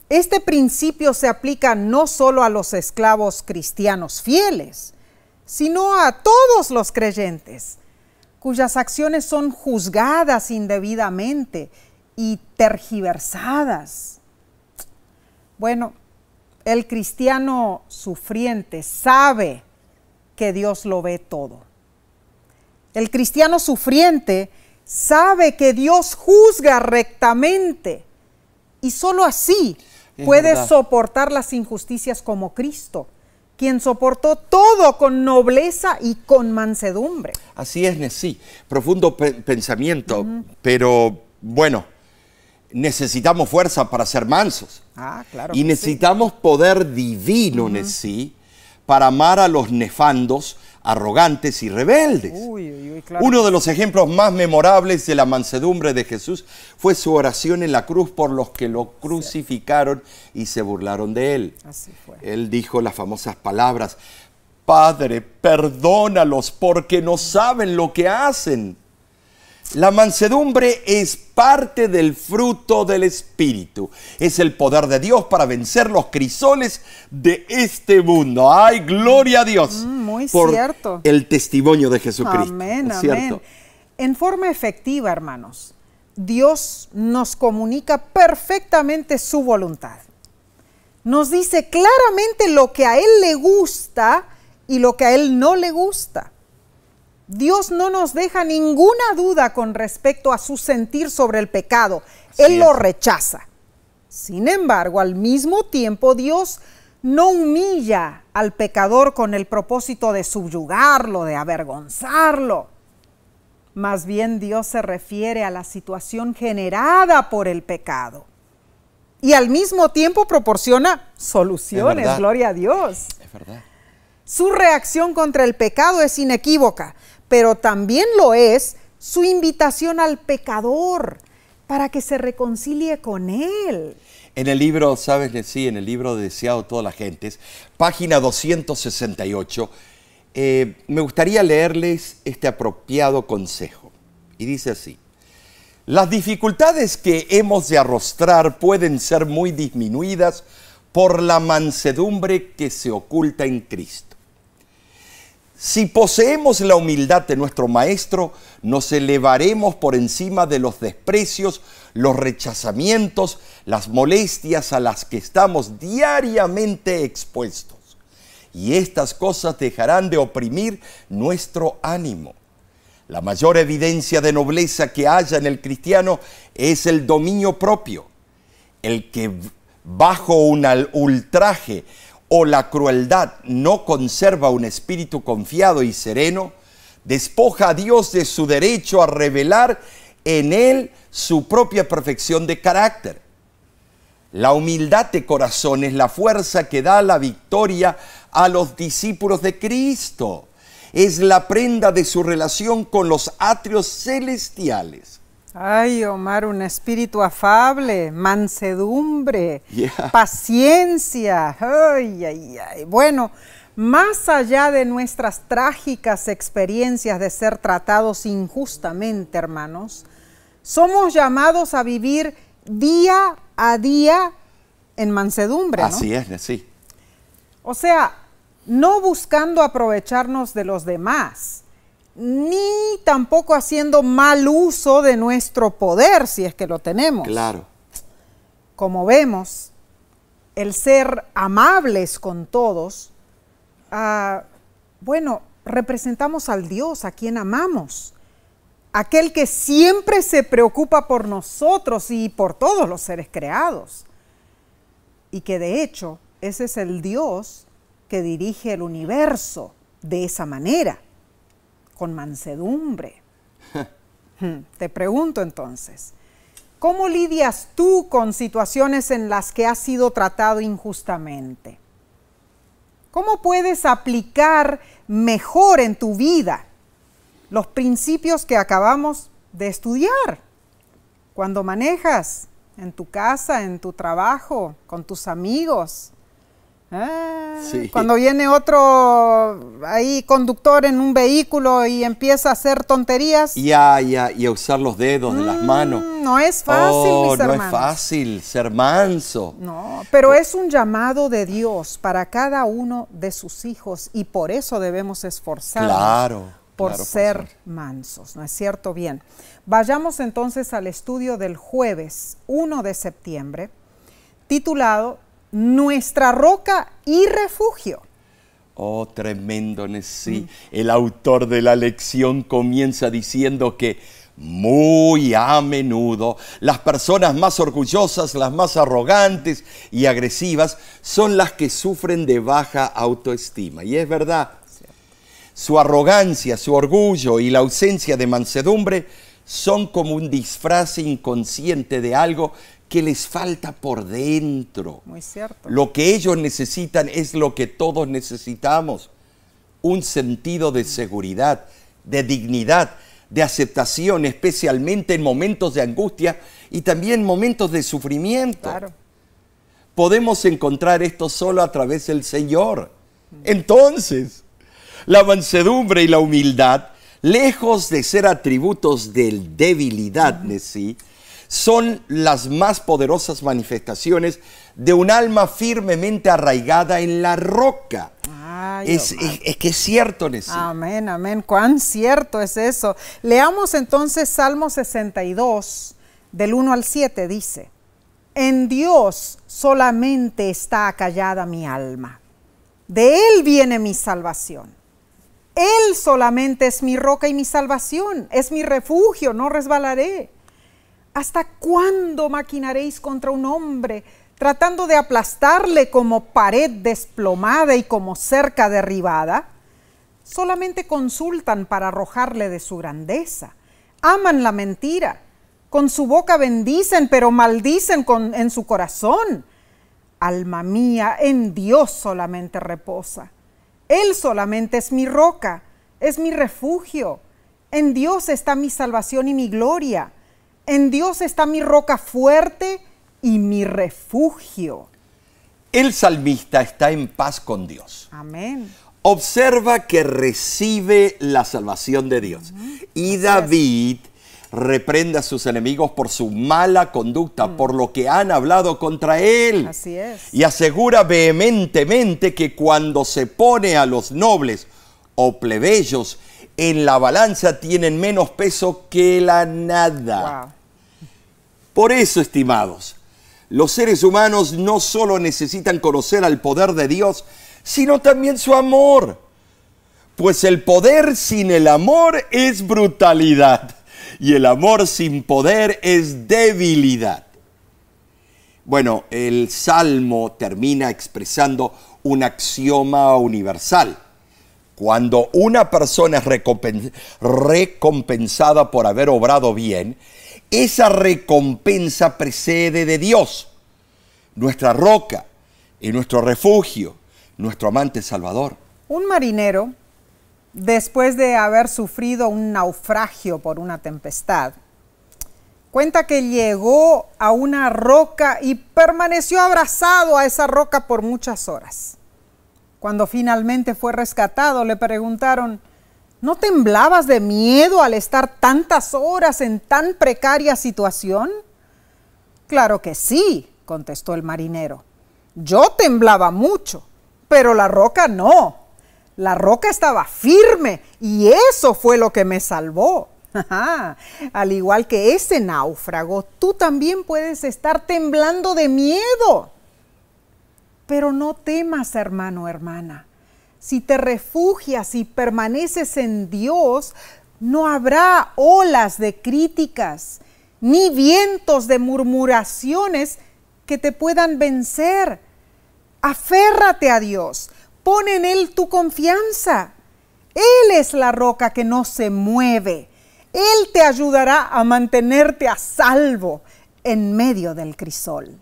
Este principio se aplica no solo a los esclavos cristianos fieles, sino a todos los creyentes, cuyas acciones son juzgadas indebidamente y tergiversadas. Bueno, el cristiano sufriente sabe que Dios lo ve todo. El cristiano sufriente sabe que Dios juzga rectamente y sólo así puede soportar las injusticias como Cristo, quien soportó todo con nobleza y con mansedumbre. Así es, sí, profundo pensamiento, pero bueno necesitamos fuerza para ser mansos. Ah, claro. Y necesitamos poder divino en sí para amar a los nefandos, arrogantes y rebeldes. Uy, uy, claro. Uno de los ejemplos más memorables de la mansedumbre de Jesús fue su oración en la cruz por los que lo crucificaron y se burlaron de él. Él dijo las famosas palabras, Padre, perdónalos porque no saben lo que hacen. La mansedumbre es parte del fruto del Espíritu. Es el poder de Dios para vencer los crisoles de este mundo. ¡Ay, gloria a Dios! Mm, muy cierto. El testimonio de Jesucristo. Amén, amén. En forma efectiva, hermanos, Dios nos comunica perfectamente su voluntad. Nos dice claramente lo que a Él le gusta y lo que a Él no le gusta. Dios no nos deja ninguna duda con respecto a su sentir sobre el pecado. Él lo rechaza. Sin embargo, al mismo tiempo, Dios no humilla al pecador con el propósito de subyugarlo, de avergonzarlo. Más bien Dios se refiere a la situación generada por el pecado. Y al mismo tiempo proporciona soluciones, gloria a Dios. Es verdad. Su reacción contra el pecado es inequívoca pero también lo es su invitación al pecador para que se reconcilie con él. En el libro, sabes, sí, en el libro Deseado Todas las Gentes, página 268, eh, me gustaría leerles este apropiado consejo. Y dice así, las dificultades que hemos de arrostrar pueden ser muy disminuidas por la mansedumbre que se oculta en Cristo. Si poseemos la humildad de nuestro Maestro, nos elevaremos por encima de los desprecios, los rechazamientos, las molestias a las que estamos diariamente expuestos. Y estas cosas dejarán de oprimir nuestro ánimo. La mayor evidencia de nobleza que haya en el cristiano es el dominio propio. El que bajo un ultraje o la crueldad no conserva un espíritu confiado y sereno, despoja a Dios de su derecho a revelar en él su propia perfección de carácter. La humildad de corazón es la fuerza que da la victoria a los discípulos de Cristo. Es la prenda de su relación con los atrios celestiales. Ay, Omar, un espíritu afable, mansedumbre, paciencia. Ay, ay, ay. Bueno, más allá de nuestras trágicas experiencias de ser tratados injustamente, hermanos, somos llamados a vivir día a día en mansedumbre. Así es, sí. O sea, no buscando aprovecharnos de los demás, ni tampoco haciendo mal uso de nuestro poder, si es que lo tenemos. Claro. Como vemos, el ser amables con todos, ah, bueno, representamos al Dios a quien amamos, aquel que siempre se preocupa por nosotros y por todos los seres creados, y que de hecho ese es el Dios que dirige el universo de esa manera con mansedumbre. Hmm, te pregunto entonces, ¿cómo lidias tú con situaciones en las que has sido tratado injustamente? ¿Cómo puedes aplicar mejor en tu vida los principios que acabamos de estudiar? Cuando manejas en tu casa, en tu trabajo, con tus amigos, Ah, cuando viene otro ahí conductor en un vehículo y empieza a hacer tonterías. Y a, y usar los dedos de las mm, manos. No es fácil, oh, No es fácil ser manso. No, pero es un llamado de Dios para cada uno de sus hijos y por eso debemos esforzarnos. por ser mansos, ¿no es cierto? Bien, vayamos entonces al estudio del jueves 1 de septiembre, titulado nuestra roca y refugio. Oh, tremendo, sí. El autor de la lección comienza diciendo que muy a menudo las personas más orgullosas, las más arrogantes y agresivas son las que sufren de baja autoestima. Y es verdad, su arrogancia, su orgullo y la ausencia de mansedumbre son como un disfraz inconsciente de algo que les falta por dentro. Muy cierto. Lo que ellos necesitan es lo que todos necesitamos. Un sentido de seguridad, de dignidad, de aceptación, especialmente en momentos de angustia y también momentos de sufrimiento. Podemos encontrar esto solo a través del Señor. Entonces, la mansedumbre y la humildad, lejos de ser atributos de debilidad, ¿de ¿sí? son las más poderosas manifestaciones de un alma firmemente arraigada en la roca. Oh, es, que es cierto, Nessie. Amén, amén. Cuán cierto es eso. Leamos entonces Salmo 62, del 1 al 7, dice, En Dios solamente está acallada mi alma. De Él viene mi salvación. Él solamente es mi roca y mi salvación. Es mi refugio, no resbalaré. ¿Hasta cuándo maquinaréis contra un hombre, tratando de aplastarle como pared desplomada y como cerca derribada? Solamente consultan para arrojarle de su grandeza. Aman la mentira. Con su boca bendicen, pero maldicen en su corazón. Alma mía, en Dios solamente reposa. Él solamente es mi roca, es mi refugio. En Dios está mi salvación y mi gloria en Dios está mi roca fuerte y mi refugio. El salmista está en paz con Dios. Amén. Observa que recibe la salvación de Dios. Y David reprende a sus enemigos por su mala conducta, mm. por lo que han hablado contra él. Así es. Y asegura vehementemente que cuando se pone a los nobles o plebeyos en la balanza tienen menos peso que la nada. Por eso, estimados, los seres humanos no solo necesitan conocer al poder de Dios, sino también su amor. Pues el poder sin el amor es brutalidad y el amor sin poder es debilidad. Bueno, el Salmo termina expresando un axioma universal. Cuando una persona es recompensada por haber obrado bien, esa recompensa precede de Dios, nuestra roca y nuestro refugio, nuestro amante Salvador. Un marinero, después de haber sufrido un naufragio por una tempestad, cuenta que llegó a una roca y permaneció abrazado a esa roca por muchas horas. Cuando finalmente fue rescatado, le preguntaron, ¿No temblabas de miedo al estar tantas horas en tan precaria situación? Claro que sí, contestó el marinero. Yo temblaba mucho, pero la roca no. La roca estaba firme y eso fue lo que me salvó. al igual que ese náufrago, tú también puedes estar temblando de miedo. Pero no temas, hermano, hermana si te refugias y permaneces en Dios, no habrá olas de críticas ni vientos de murmuraciones que te puedan vencer. Aférrate a Dios, pon en Él tu confianza. Él es la roca que no se mueve. Él te ayudará a mantenerte a salvo en medio del crisol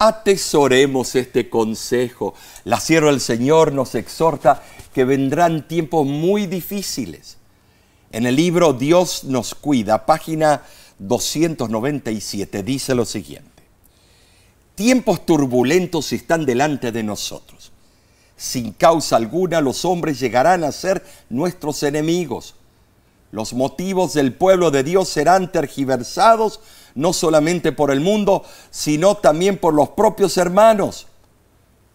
atesoremos este consejo. La sierva del Señor nos exhorta que vendrán tiempos muy difíciles. En el libro Dios nos cuida, página 297, dice lo siguiente. Tiempos turbulentos están delante de nosotros. Sin causa alguna los hombres llegarán a ser nuestros enemigos. Los motivos del pueblo de Dios serán tergiversados no solamente por el mundo, sino también por los propios hermanos.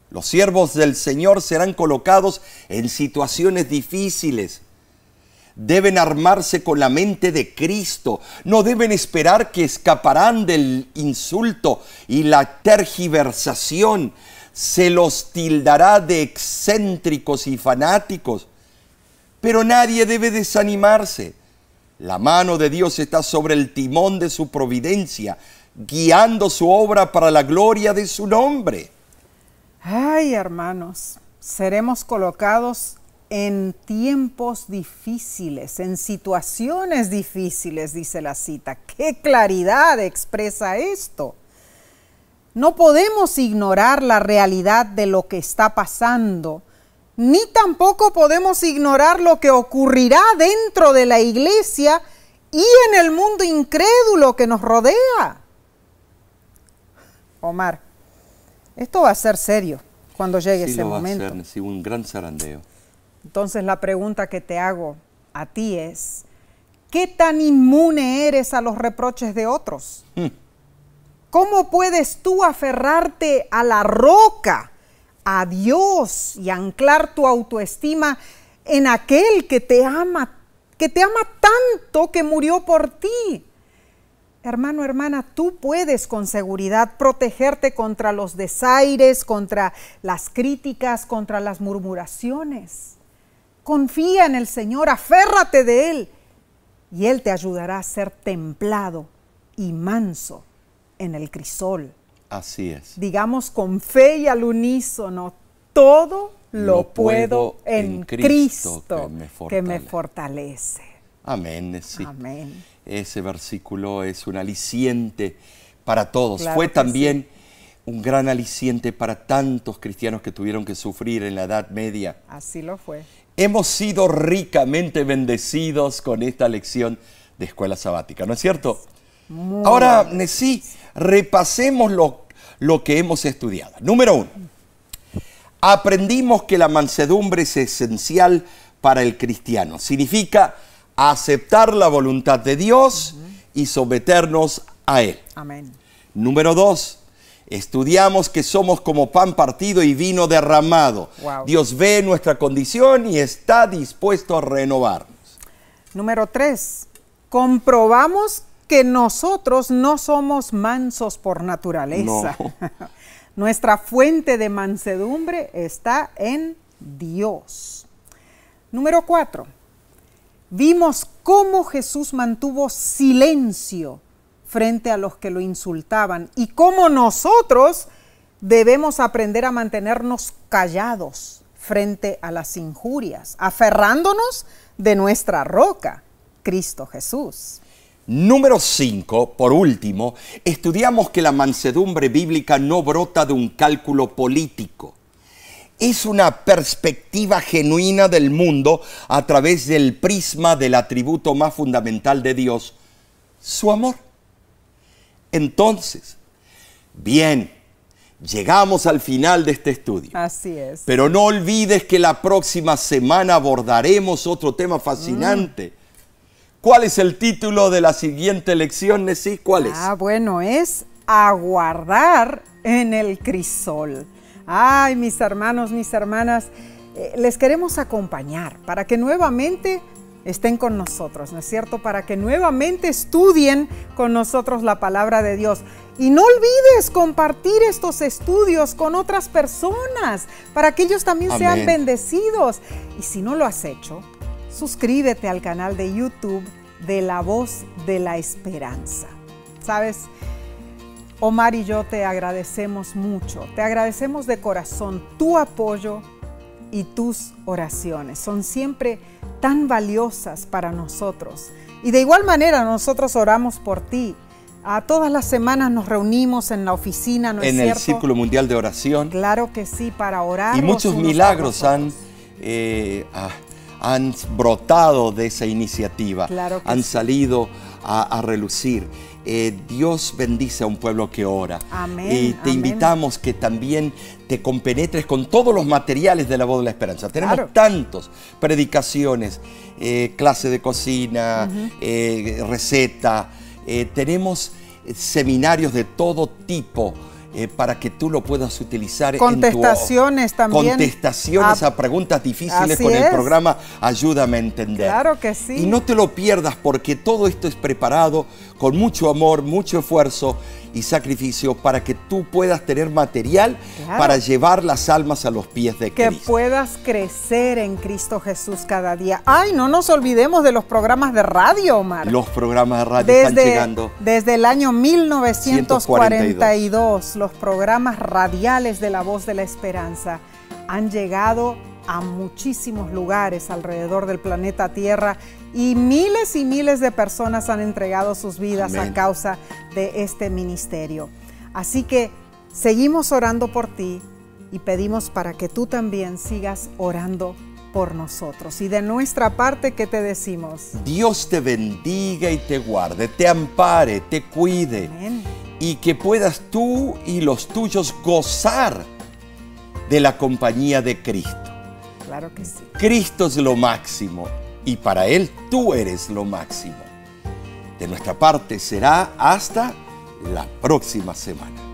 Los siervos del Señor serán colocados en situaciones difíciles. Deben armarse con la mente de Cristo. No deben esperar que escaparán del insulto y la tergiversación. Se los tildará de excéntricos y fanáticos. Pero nadie debe desanimarse la mano de Dios está sobre el timón de su providencia, guiando su obra para la gloria de su nombre. Ay, hermanos, seremos colocados en tiempos difíciles, en situaciones difíciles, dice la cita. ¡Qué claridad expresa esto! No podemos ignorar la realidad de lo que está pasando ni tampoco podemos ignorar lo que ocurrirá dentro de la iglesia y en el mundo incrédulo que nos rodea. Omar, esto va a ser serio cuando llegue ese lo va momento. A ser, un gran zarandeo. Entonces la pregunta que te hago a ti es, ¿qué tan inmune eres a los reproches de otros? Hmm. ¿Cómo puedes tú aferrarte a la roca? a Dios y anclar tu autoestima en aquel que te ama, que te ama tanto que murió por ti. Hermano, hermana, tú puedes con seguridad protegerte contra los desaires, contra las críticas, contra las murmuraciones. Confía en el Señor, aférrate de Él y Él te ayudará a ser templado y manso en el crisol Así es. Digamos con fe y al unísono, todo lo, puedo, en Cristo, que, me fortalece. Amén, sí. Ese versículo es un aliciente para todos. Fue también un gran aliciente para tantos cristianos que tuvieron que sufrir en la Edad Media. Así lo fue. Hemos sido ricamente bendecidos con esta lección de escuela sabática, ¿no es cierto? Ahora, sí, repasemos lo, lo que hemos estudiado. Número uno, aprendimos que la mansedumbre es esencial para el cristiano. Significa aceptar la voluntad de Dios y someternos a Él. Amén. Número dos, estudiamos que somos como pan partido y vino derramado. Dios ve nuestra condición y está dispuesto a renovarnos. Número tres, comprobamos que que nosotros no somos mansos por naturaleza. Nuestra fuente de mansedumbre está en Dios. Número cuatro, vimos cómo Jesús mantuvo silencio frente a los que lo insultaban y cómo nosotros debemos aprender a mantenernos callados frente a las injurias, aferrándonos de nuestra roca, Cristo Jesús. Número 5, por último, estudiamos que la mansedumbre bíblica no brota de un cálculo político. Es una perspectiva genuina del mundo a través del prisma del atributo más fundamental de Dios, su amor. Entonces, bien, llegamos al final de este estudio. Así es. Pero no olvides que la próxima semana abordaremos otro tema mm. fascinante. ¿Cuál es el título de la siguiente lección, Nesí? ¿Cuál es? Ah, bueno, es aguardar en el crisol. Ay, mis hermanos, mis hermanas, eh, les queremos acompañar para que nuevamente estén con nosotros, ¿no es cierto? Para que nuevamente estudien con nosotros la palabra de Dios. Y no olvides compartir estos estudios con otras personas para que ellos también sean bendecidos. Y si no lo has hecho, suscríbete al canal de YouTube de La Voz de la Esperanza. Sabes, Omar y yo te agradecemos mucho, te agradecemos de corazón tu apoyo y tus oraciones. Son siempre tan valiosas para nosotros. Y de igual manera nosotros oramos por ti. A todas las semanas nos reunimos en la oficina, en el Círculo Mundial de Oración. Claro que sí, para orar. Y muchos milagros han eh, ah, han brotado de esa iniciativa, han salido a, relucir. Eh, Dios bendice a un pueblo que ora. y te invitamos que también te compenetres con todos los materiales de la voz de la esperanza. Tenemos tantos, predicaciones, eh, clase de cocina, eh, receta, eh, tenemos seminarios de todo tipo. Eh, para que tú lo puedas utilizar. Contestaciones en tu, también. Contestaciones a, preguntas difíciles con el programa Ayúdame a entender. Claro que sí. Y no te lo pierdas porque todo esto es preparado con mucho amor, mucho esfuerzo y sacrificio para que tú puedas tener material para llevar las almas a los pies de Cristo. Que puedas crecer en Cristo Jesús cada día. Ay, no nos olvidemos de los programas de radio, Omar. Los programas de radio están llegando. Desde el año 1942 los programas radiales de La Voz de la Esperanza han llegado a muchísimos lugares alrededor del planeta Tierra y miles y miles de personas han entregado sus vidas a causa de este ministerio. Así que seguimos orando por ti y pedimos para que tú también sigas orando por nosotros. Y de nuestra parte, ¿qué te decimos? Dios te bendiga y te guarde, te ampare, te cuide. Amén y que puedas tú y los tuyos gozar de la compañía de Cristo. Claro que sí. Cristo es lo máximo y para Él tú eres lo máximo. De nuestra parte será hasta la próxima semana.